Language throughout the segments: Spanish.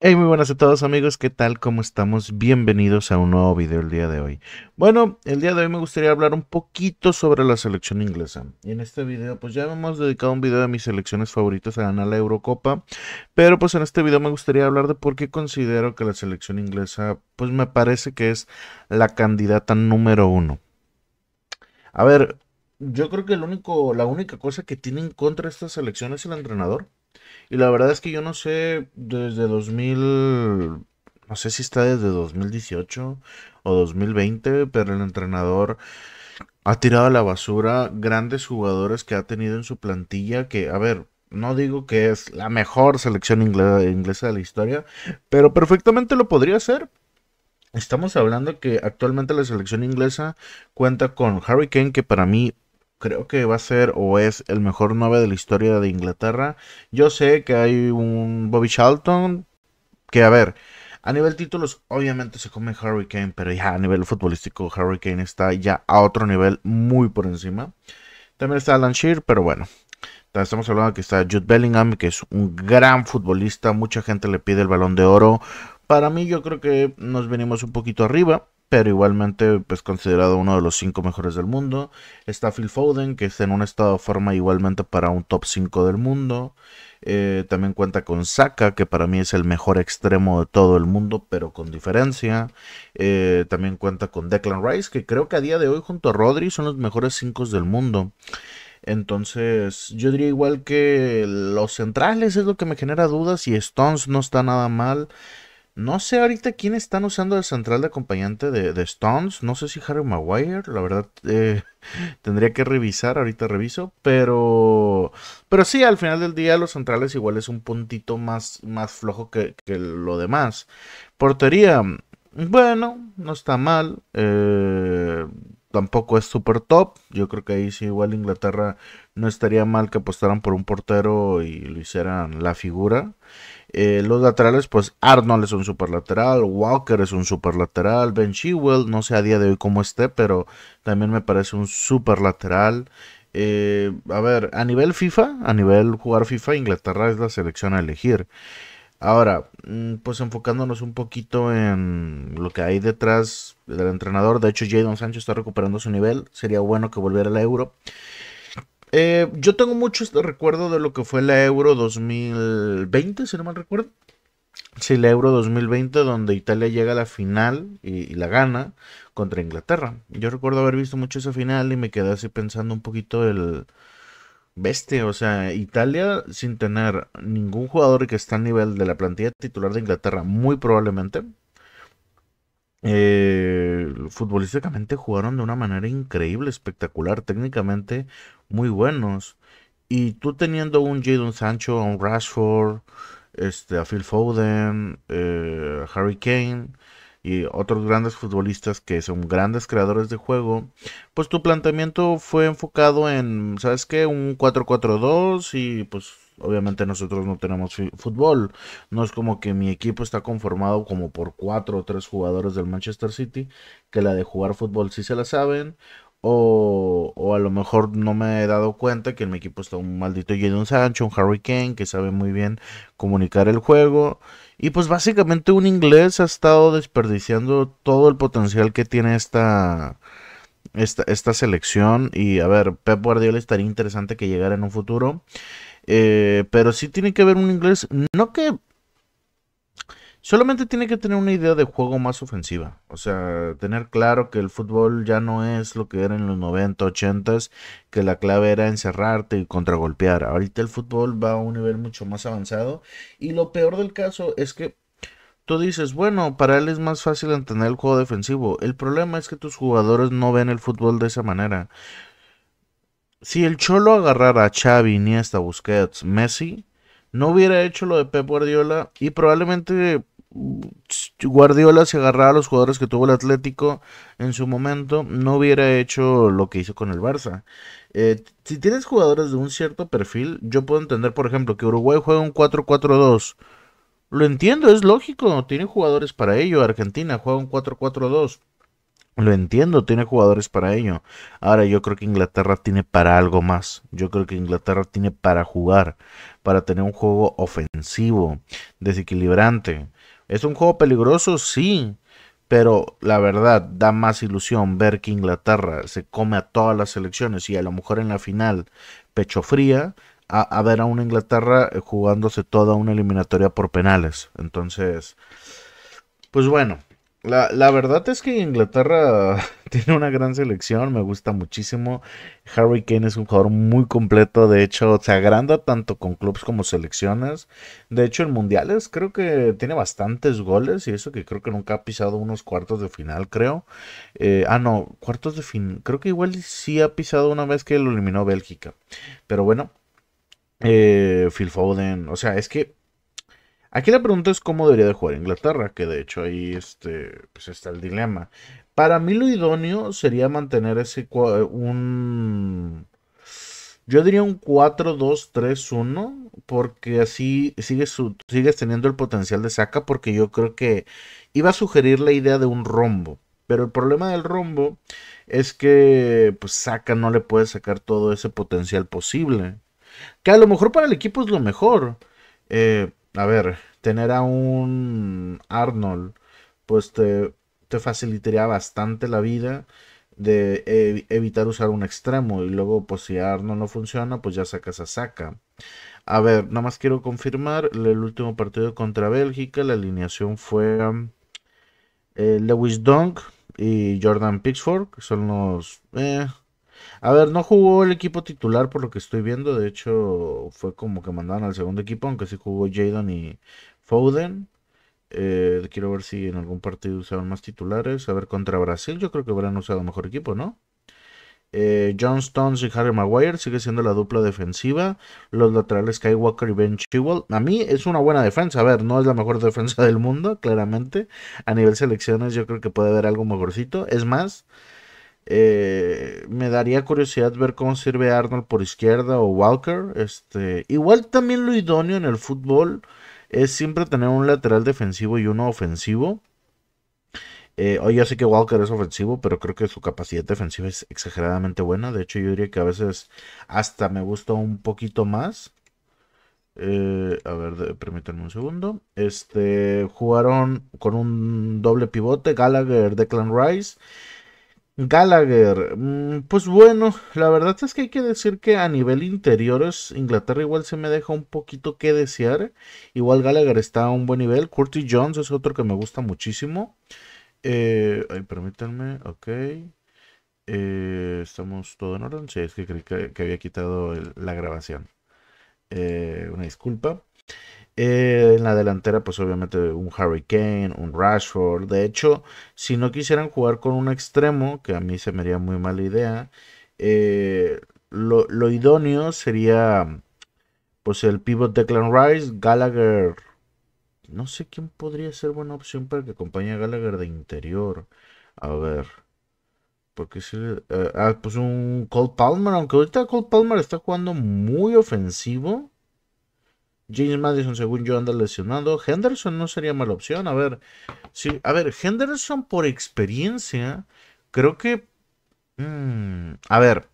Hey, muy buenas a todos amigos, ¿qué tal? ¿Cómo estamos? Bienvenidos a un nuevo video el día de hoy. Bueno, el día de hoy me gustaría hablar un poquito sobre la selección inglesa. Y en este video, pues ya hemos dedicado un video de mis selecciones favoritas a ganar la Eurocopa. Pero pues en este video me gustaría hablar de por qué considero que la selección inglesa, pues me parece que es la candidata número uno. A ver, yo creo que el único, la única cosa que tiene en contra esta selección es el entrenador. Y la verdad es que yo no sé, desde 2000, no sé si está desde 2018 o 2020, pero el entrenador ha tirado a la basura grandes jugadores que ha tenido en su plantilla, que, a ver, no digo que es la mejor selección inglesa de la historia, pero perfectamente lo podría ser. Estamos hablando que actualmente la selección inglesa cuenta con Harry Kane, que para mí creo que va a ser o es el mejor 9 de la historia de Inglaterra. Yo sé que hay un Bobby Charlton que, a ver, a nivel títulos obviamente se come Hurricane. pero ya a nivel futbolístico Hurricane está ya a otro nivel muy por encima. También está Alan Shear, pero bueno. Estamos hablando que está Jude Bellingham, que es un gran futbolista. Mucha gente le pide el balón de oro. Para mí yo creo que nos venimos un poquito arriba pero igualmente pues considerado uno de los cinco mejores del mundo. Está Phil Foden, que está en un estado de forma igualmente para un top 5 del mundo. Eh, también cuenta con Saka, que para mí es el mejor extremo de todo el mundo, pero con diferencia. Eh, también cuenta con Declan Rice, que creo que a día de hoy junto a Rodri son los mejores 5 del mundo. Entonces, yo diría igual que los centrales es lo que me genera dudas y Stones no está nada mal. No sé ahorita quién están usando el central de acompañante de, Stones. No sé si Harry Maguire. La verdad, eh, tendría que revisar. Ahorita reviso. Pero. Pero sí, al final del día, los centrales igual es un puntito más, más flojo que, que lo demás. Portería. Bueno, no está mal. Eh, tampoco es super top. Yo creo que ahí sí igual Inglaterra no estaría mal que apostaran por un portero y lo hicieran la figura. Eh, los laterales, pues Arnold es un super lateral, Walker es un super lateral, Ben Shewell, no sé a día de hoy cómo esté, pero también me parece un super lateral. Eh, a ver, a nivel FIFA, a nivel jugar FIFA, Inglaterra es la selección a elegir. Ahora, mm, pues enfocándonos un poquito en lo que hay detrás del entrenador. De hecho, Jadon Sancho está recuperando su nivel. Sería bueno que volviera a la Euro. Eh, yo tengo mucho este recuerdo de lo que fue la Euro 2020, si no mal recuerdo. Sí, la Euro 2020, donde Italia llega a la final y, y, la gana contra Inglaterra. Yo recuerdo haber visto mucho esa final y me quedé así pensando un poquito el, Veste, o sea, Italia sin tener ningún jugador que está al nivel de la plantilla titular de Inglaterra, muy probablemente. Eh, futbolísticamente jugaron de una manera increíble, espectacular, técnicamente muy buenos. Y tú teniendo un Jadon Sancho, un Rashford, este, a Phil Foden, eh, Harry Kane, y otros grandes futbolistas que son grandes creadores de juego, pues tu planteamiento fue enfocado en, ¿sabes qué? Un 4-4-2 y pues obviamente nosotros no tenemos fútbol. No es como que mi equipo está conformado como por cuatro o tres jugadores del Manchester City, que la de jugar fútbol sí se la saben, o, o, a lo mejor no me he dado cuenta que en mi equipo está un maldito Jadon Sancho, un Harry Kane, que sabe muy bien comunicar el juego. Y pues básicamente un inglés ha estado desperdiciando todo el potencial que tiene esta, esta, esta selección. Y a ver, Pep Guardiola estaría interesante que llegara en un futuro. Eh, pero sí tiene que haber un inglés, no que Solamente tiene que tener una idea de juego más ofensiva. O sea, tener claro que el fútbol ya no es lo que era en los 90, 80, que la clave era encerrarte y contragolpear. Ahorita el fútbol va a un nivel mucho más avanzado. Y lo peor del caso es que tú dices, bueno, para él es más fácil entender el juego defensivo. El problema es que tus jugadores no ven el fútbol de esa manera. Si el Cholo agarrara a Xavi, hasta Busquets, Messi, no hubiera hecho lo de Pep Guardiola y probablemente mm, Guardiola se agarraba a los jugadores que tuvo el Atlético en su momento, no hubiera hecho lo que hizo con el Barça. Eh, si tienes jugadores de un cierto perfil, yo puedo entender, por ejemplo, que Uruguay juega un 4-4-2. Lo entiendo, es lógico, tiene jugadores para ello. Argentina juega un 4-4-2. Lo entiendo, tiene jugadores para ello. Ahora yo creo que Inglaterra tiene para algo más. Yo creo que Inglaterra tiene para jugar, para tener un juego ofensivo, desequilibrante. ¿Es un juego peligroso? Sí. Pero la verdad, da más ilusión ver que Inglaterra se come a todas las selecciones y a lo mejor en la final pecho fría a, a ver a una Inglaterra eh, jugándose toda una eliminatoria por penales. Entonces, pues bueno, la, verdad es que Inglaterra tiene una gran selección, me gusta muchísimo. Harry Kane es un jugador muy completo, de hecho se agranda tanto con clubes como selecciones. De hecho en mundiales creo que tiene bastantes goles y eso que creo que nunca ha pisado unos cuartos de final, creo. Eh, ah, no, cuartos de final, creo que igual sí ha pisado una vez que lo eliminó Bélgica. Pero bueno, eh, Phil Foden, o sea, es que Aquí la pregunta es cómo debería de jugar Inglaterra, que de hecho ahí este, pues está el dilema. Para mí lo idóneo sería mantener ese un yo diría un 4-2-3-1 porque así sigues, teniendo el potencial de saca porque yo creo que iba a sugerir la idea de un rombo. Pero el problema del rombo es que pues saca no le puede sacar todo ese potencial posible. Que a lo mejor para el equipo es lo mejor. Eh, a ver, tener a un Arnold, pues te, te facilitaría bastante la vida de e, evitar usar un extremo y luego pues si Arnold no funciona pues ya sacas a Saca. A ver, nada más quiero confirmar el último partido contra Bélgica, la alineación fue um, eh, Lewis Dunk y Jordan Pixford, que son los eh, a ver, no jugó el equipo titular por lo que estoy viendo. De hecho, fue como que mandaban al segundo equipo, aunque sí jugó Jadon y Foden. Eh, quiero ver si en algún partido usaron más titulares. A ver, contra Brasil yo creo que habrán usado mejor equipo, ¿no? Eh, John Stones y Harry Maguire sigue siendo la dupla defensiva. Los laterales Skywalker y Ben Chilwell. A mí es una buena defensa. A ver, no es la mejor defensa del mundo, claramente. A nivel selecciones yo creo que puede haber algo mejorcito. Es más, eh, me daría curiosidad ver cómo sirve Arnold por izquierda o Walker. Este, igual también lo idóneo en el fútbol es siempre tener un lateral defensivo y uno ofensivo. Eh, hoy oh, ya sé que Walker es ofensivo, pero creo que su capacidad defensiva es exageradamente buena. De hecho, yo diría que a veces hasta me gusta un poquito más. Eh, a ver, permítanme un segundo. Este jugaron con un doble pivote, Gallagher, Declan Rice. Gallagher, mm, pues bueno, la verdad es que hay que decir que a nivel interiores Inglaterra igual se me deja un poquito que desear. Igual Gallagher está a un buen nivel. Curtis Jones es otro que me gusta muchísimo. Eh, ay, permítanme, ok. Eh, ¿Estamos todo en orden? Sí, es que creí que, había quitado la grabación. Eh, una disculpa. Eh, en la delantera, pues obviamente un Harry Kane, un Rashford. De hecho, si no quisieran jugar con un extremo, que a mí se me haría muy mala idea, eh, lo, idóneo sería pues el pivot de Clan Rice, Gallagher. No sé quién podría ser buena opción para que acompañe a Gallagher de interior. A ver. Porque si. Eh, ah, pues un Cold Palmer. Aunque ahorita Cold Palmer está jugando muy ofensivo. James Madison, según yo, anda lesionado. Henderson no sería mala opción. A ver, sí, a ver, Henderson por experiencia, creo que. Mm, a ver,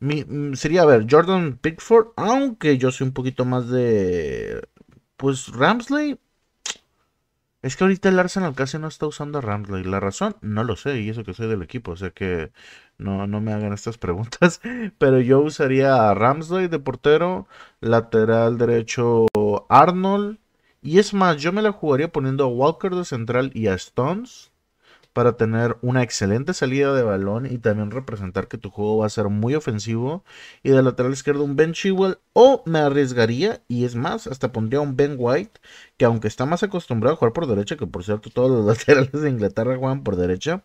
mm, sería, a ver, Jordan Pickford, aunque yo soy un poquito más de. Pues Ramsley, es que ahorita el Arsenal casi no está usando a Ramsley, La razón, no lo sé, y eso que soy del equipo, o sea que no, no me hagan estas preguntas. Pero yo usaría a Ramsley de portero, lateral derecho Arnold. Y es más, yo me la jugaría poniendo a Walker de central y a Stones para tener una excelente salida de balón y también representar que tu juego va a ser muy ofensivo. Y de lateral izquierdo un Ben Shewell. o me arriesgaría y es más, hasta pondría un Ben White que aunque está más acostumbrado a jugar por derecha, que por cierto todos los laterales de Inglaterra juegan por derecha,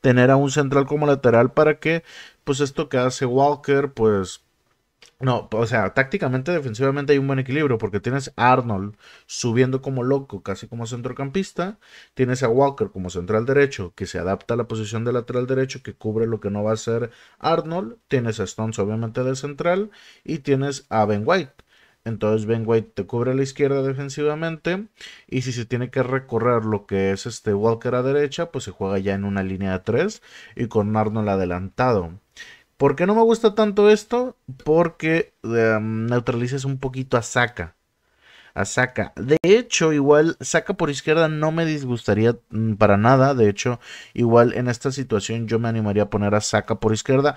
tener a un central como lateral para que pues esto que hace Walker pues no, o sea, tácticamente, defensivamente hay un buen equilibrio porque tienes a Arnold subiendo como loco, casi como centrocampista. Tienes a Walker como central derecho, que se adapta a la posición de lateral derecho, que cubre lo que no va a ser Arnold. Tienes a Stones, obviamente, de central. Y tienes a Ben White. Entonces Ben White te cubre a la izquierda defensivamente. Y si se tiene que recorrer lo que es este Walker a derecha, pues se juega ya en una línea de 3 y con Arnold adelantado. ¿Por qué no me gusta tanto esto? Porque em, neutralizas un poquito a saca A saca De hecho, igual saca por izquierda no me disgustaría mm, para nada. De hecho, igual en esta situación yo me animaría a poner a saca por izquierda.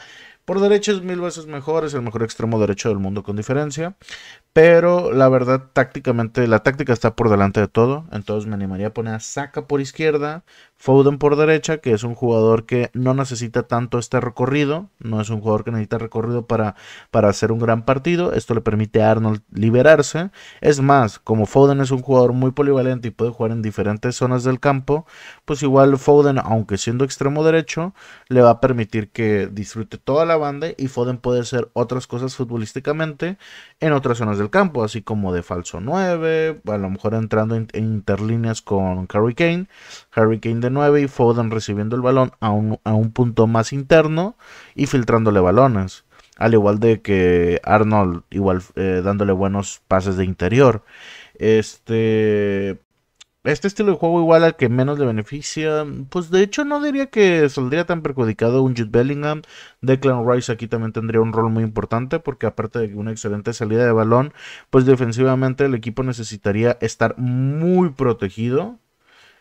Por derecha es mil veces mejor, es el mejor extremo derecho del mundo con diferencia. Pero la verdad, tácticamente, la táctica está por delante de todo. Entonces me animaría a poner a Saka por izquierda, Foden por derecha, que es un jugador que no necesita tanto este recorrido. No es un jugador que necesita recorrido para, para hacer un gran partido. Esto le permite a Arnold liberarse. Es más, como Foden es un jugador muy polivalente y puede jugar en diferentes zonas del campo, pues igual Foden, aunque siendo extremo derecho, le va a permitir que disfrute toda la banda y Foden puede hacer otras cosas futbolísticamente en otras zonas del campo, así como de falso 9, a lo mejor entrando en, interlíneas con Harry Kane, Harry Kane de 9 y Foden recibiendo el balón a un, a un punto más interno y filtrándole balones al igual de que Arnold, igual eh, dándole buenos pases de interior. Este, este estilo de juego igual al que menos le beneficia, pues de hecho no diría que saldría tan perjudicado un Jude Bellingham. Declan Rice aquí también tendría un rol muy importante porque aparte de una excelente salida de balón, pues defensivamente el equipo necesitaría estar muy protegido.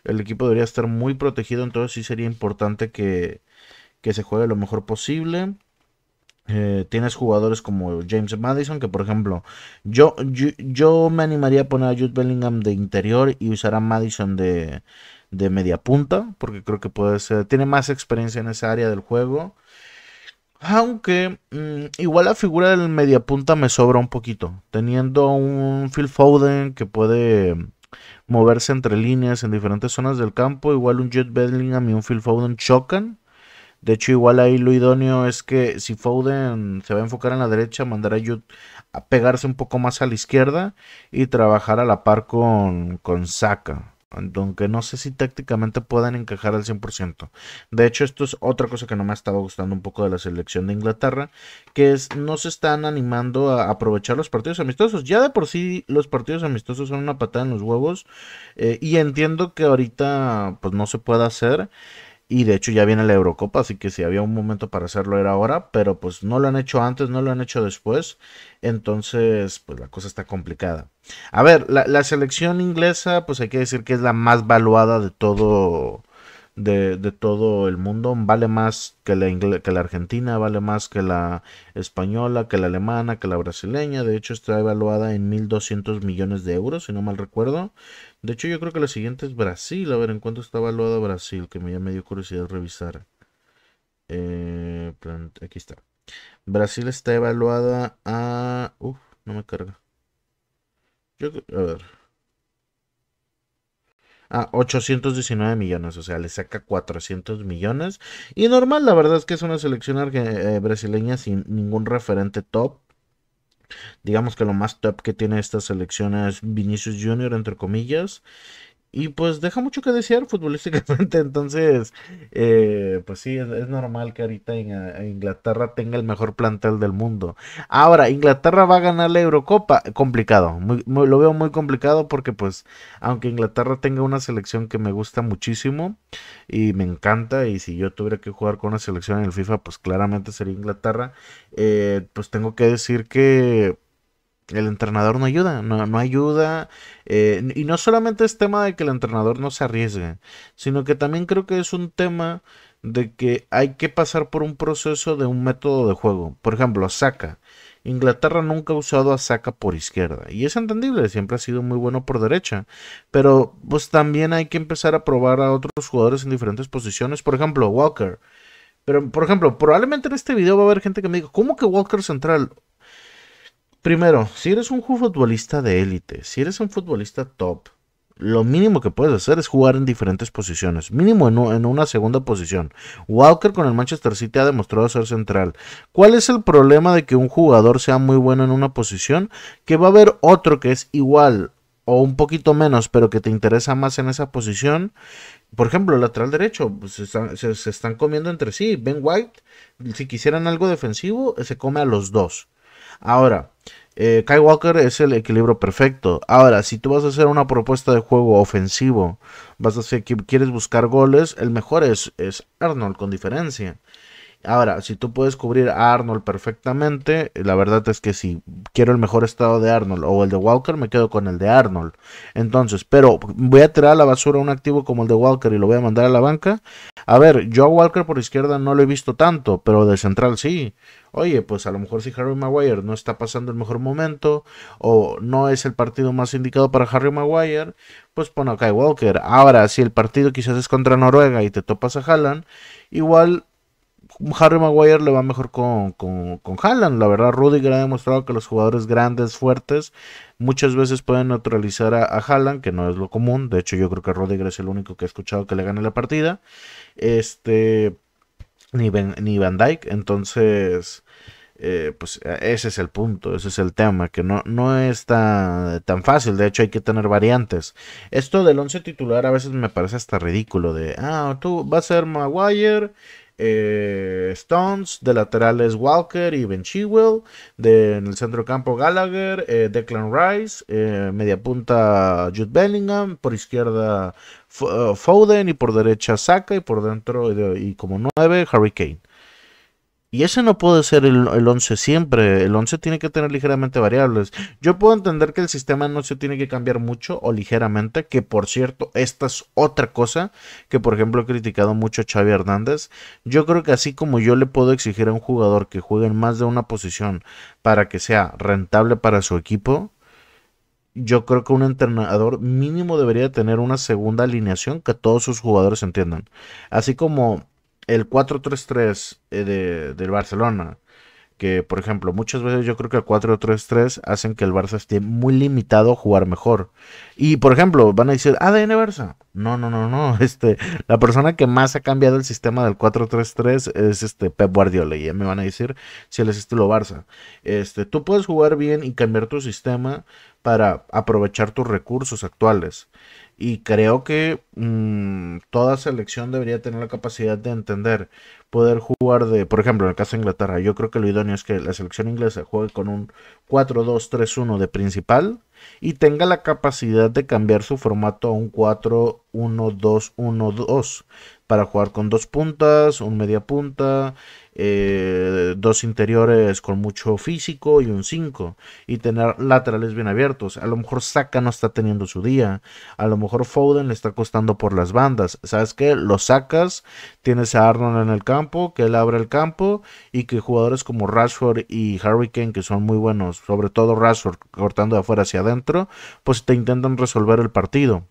El equipo debería estar muy protegido, entonces sí sería importante que, que se juegue lo mejor posible. Eh, tienes jugadores como James Madison, que por ejemplo, yo, yo, me animaría a poner a Jude Bellingham de interior y usar a Madison de, de media punta, porque creo que puede ser, tiene más experiencia en esa área del juego. Aunque mm, igual la figura del mediapunta me sobra un poquito. Teniendo un Phil Foden que puede moverse entre líneas en diferentes zonas del campo, igual un Jude Bellingham y un Phil Foden chocan. De hecho, igual ahí lo idóneo es que si Foden se va a enfocar en la derecha, mandará a Jude a pegarse un poco más a la izquierda y trabajar a la par con, con Saka. Aunque no sé si tácticamente puedan encajar al 100%. De hecho, esto es otra cosa que no me ha estado gustando un poco de la selección de Inglaterra, que es no se están animando a aprovechar los partidos amistosos. Ya de por sí los partidos amistosos son una patada en los huevos eh, y entiendo que ahorita pues no se puede hacer. Y de hecho ya viene la Eurocopa, así que si había un momento para hacerlo era ahora, pero pues no lo han hecho antes, no lo han hecho después. Entonces, pues la cosa está complicada. A ver, la, la selección inglesa, pues hay que decir que es la más valuada de todo de, todo el mundo. Vale más que la, que la argentina, vale más que la española, que la alemana, que la brasileña. De hecho, está evaluada en 1.200 millones de euros, si no mal recuerdo. De hecho, yo creo que la siguiente es Brasil. A ver, ¿en cuánto está evaluada Brasil? Que me, ya me dio curiosidad revisar. Eh, aquí está. Brasil está evaluada a... Uf, no me carga. Yo, a ver a 819 millones, o sea, le saca 400 millones. Y normal, la verdad es que es una selección eh, brasileña sin ningún referente top. Digamos que lo más top que tiene esta selección es Vinicius Jr., entre comillas. Y pues deja mucho que desear futbolísticamente. Entonces, eh, pues sí, es, normal que ahorita eh, Inglaterra tenga el mejor plantel del mundo. Ahora, Inglaterra va a ganar la Eurocopa. Complicado. lo veo muy complicado porque pues, aunque Inglaterra tenga una selección que me gusta muchísimo y me encanta, y si yo tuviera que jugar con una selección en el FIFA, pues claramente sería Inglaterra. Eh, pues tengo que decir que el entrenador no ayuda, no, ayuda. Eh, y no solamente es tema de que el entrenador no se arriesgue, sino que también creo que es un tema de que hay que pasar por un proceso de un método de juego. Por ejemplo, Saka. Inglaterra nunca ha usado a Saka por izquierda. Y es entendible, siempre ha sido muy bueno por derecha. Pero pues también hay que empezar a probar a otros jugadores en diferentes posiciones. Por ejemplo, Walker. Pero, por ejemplo, probablemente en este video va a haber gente que me diga, ¿cómo que Walker central? Primero, si eres un futbolista de élite, si eres un futbolista top, lo mínimo que puedes hacer es jugar en diferentes posiciones. Mínimo en, una segunda posición. Walker con el Manchester City ha demostrado ser central. ¿Cuál es el problema de que un jugador sea muy bueno en una posición? Que va a haber otro que es igual o un poquito menos, pero que te interesa más en esa posición. Por ejemplo, lateral derecho, pues, se están comiendo entre sí. Ben White, si quisieran algo defensivo, se come a los dos. Ahora, eh, Kai Walker es el equilibrio perfecto. Ahora, si tú vas a hacer una propuesta de juego ofensivo, vas a hacer que quieres buscar goles, el mejor es, es Arnold con diferencia. Ahora, si tú puedes cubrir a Arnold perfectamente, eh, la verdad es que si quiero el mejor estado de Arnold o el de Walker, me quedo con el de Arnold. Entonces, pero voy a tirar a la basura un activo como el de Walker y lo voy a mandar a la banca. A ver, yo a Walker por izquierda no lo he visto tanto, pero de central sí oye, pues a lo mejor si Harry Maguire no está pasando el mejor momento o no es el partido más indicado para Harry Maguire, pues pon a Walker. Ahora, si el partido quizás es contra Noruega y te topas a Haaland, igual Harry Maguire le va mejor con, con, La verdad, Rudiger ha demostrado que los jugadores grandes, fuertes, muchas veces pueden neutralizar a, Halland, Haaland, que no es lo común. De hecho, yo creo que Rudiger es el único que he escuchado que le gane la partida. Este. Ni, ni Van Dyke. Entonces. Eh, pues ese es el punto, ese es el tema, que no, no es tan, fácil, de hecho hay que tener variantes. Esto del once titular a veces me parece hasta ridículo, de, ah, tú vas a ser Maguire, eh, Stones, de laterales Walker y Ben Shewell en el centro campo Gallagher, eh, Declan Rice, eh, media punta Jude Bellingham, por izquierda Foden y por derecha Saka y por dentro y, como nueve Harry Kane. Y ese no puede ser el, once 11 siempre. El 11 tiene que tener ligeramente variables. Yo puedo entender que el sistema no se tiene que cambiar mucho o ligeramente. Que por cierto, esta es otra cosa que por ejemplo he criticado mucho a Xavi Hernández. Yo creo que así como yo le puedo exigir a un jugador que juegue en más de una posición para que sea rentable para su equipo. Yo creo que un entrenador mínimo debería tener una segunda alineación que todos sus jugadores entiendan. Así como el 4-3-3 eh, del Barcelona, que por ejemplo muchas veces yo creo que el 4-3-3 hacen que el Barça esté muy limitado a jugar mejor. Y por ejemplo, van a decir, ADN ah, Barça. No, no, no, no. Este, la persona que más ha cambiado el sistema del 4-3-3 es este Pep Guardiola. Y ya me van a decir si él es estilo Barça. Este, tú puedes jugar bien y cambiar tu sistema para aprovechar tus recursos actuales. Y creo que mm, toda selección debería tener la capacidad de entender, poder jugar de, por ejemplo, en el caso de Inglaterra, yo creo que lo idóneo es que la selección inglesa juegue con un 4-2-3-1 de principal y tenga la capacidad de cambiar su formato a un 4-1-2-1-2 para jugar con dos puntas, un media punta, eh, dos interiores con mucho físico y un 5 y tener laterales bien abiertos. A lo mejor Saka no está teniendo su día, a lo mejor Foden le está costando por las bandas. ¿Sabes qué? Lo sacas, tienes a Arnold en el campo, que él abre el campo y que jugadores como Rashford y Hurricane que son muy buenos, sobre todo Rashford cortando de afuera hacia adentro, pues te intentan resolver el partido.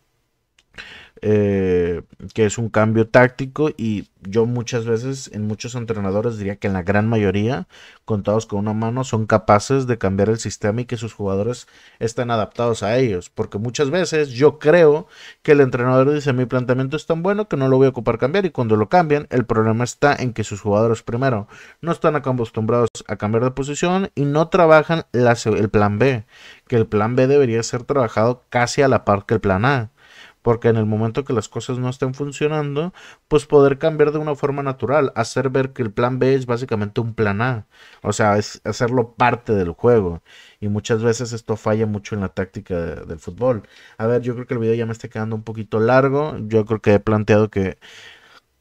Eh, que es un cambio táctico y yo muchas veces en muchos entrenadores diría que en la gran mayoría, contados con una mano, son capaces de cambiar el sistema y que sus jugadores están adaptados a ellos, porque muchas veces yo creo que el entrenador dice mi planteamiento es tan bueno que no lo voy a ocupar cambiar y cuando lo cambian el problema está en que sus jugadores primero no están acostumbrados a cambiar de posición y no trabajan el plan B, que el plan B debería ser trabajado casi a la par que el plan A porque en el momento que las cosas no estén funcionando, pues poder cambiar de una forma natural, hacer ver que el plan B es básicamente un plan A, o sea, hacerlo parte del juego. Y muchas veces esto falla mucho en la táctica del fútbol. A ver, yo creo que el video ya me está quedando un poquito largo, yo creo que he planteado que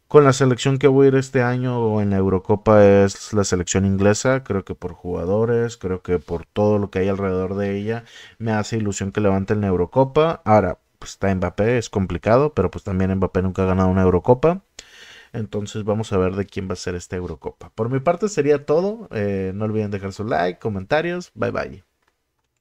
con la selección que voy a ir este año O en la Eurocopa es la selección inglesa. Creo que por jugadores, creo que por todo lo que hay alrededor de ella, me hace ilusión que levante la Eurocopa. Ahora, pues está Mbappé, es complicado, pero pues también Mbappé nunca ha ganado una Eurocopa. Entonces vamos a ver de quién va a ser esta Eurocopa. Por mi parte sería todo. Eh, no olviden dejar su like, comentarios. Bye bye.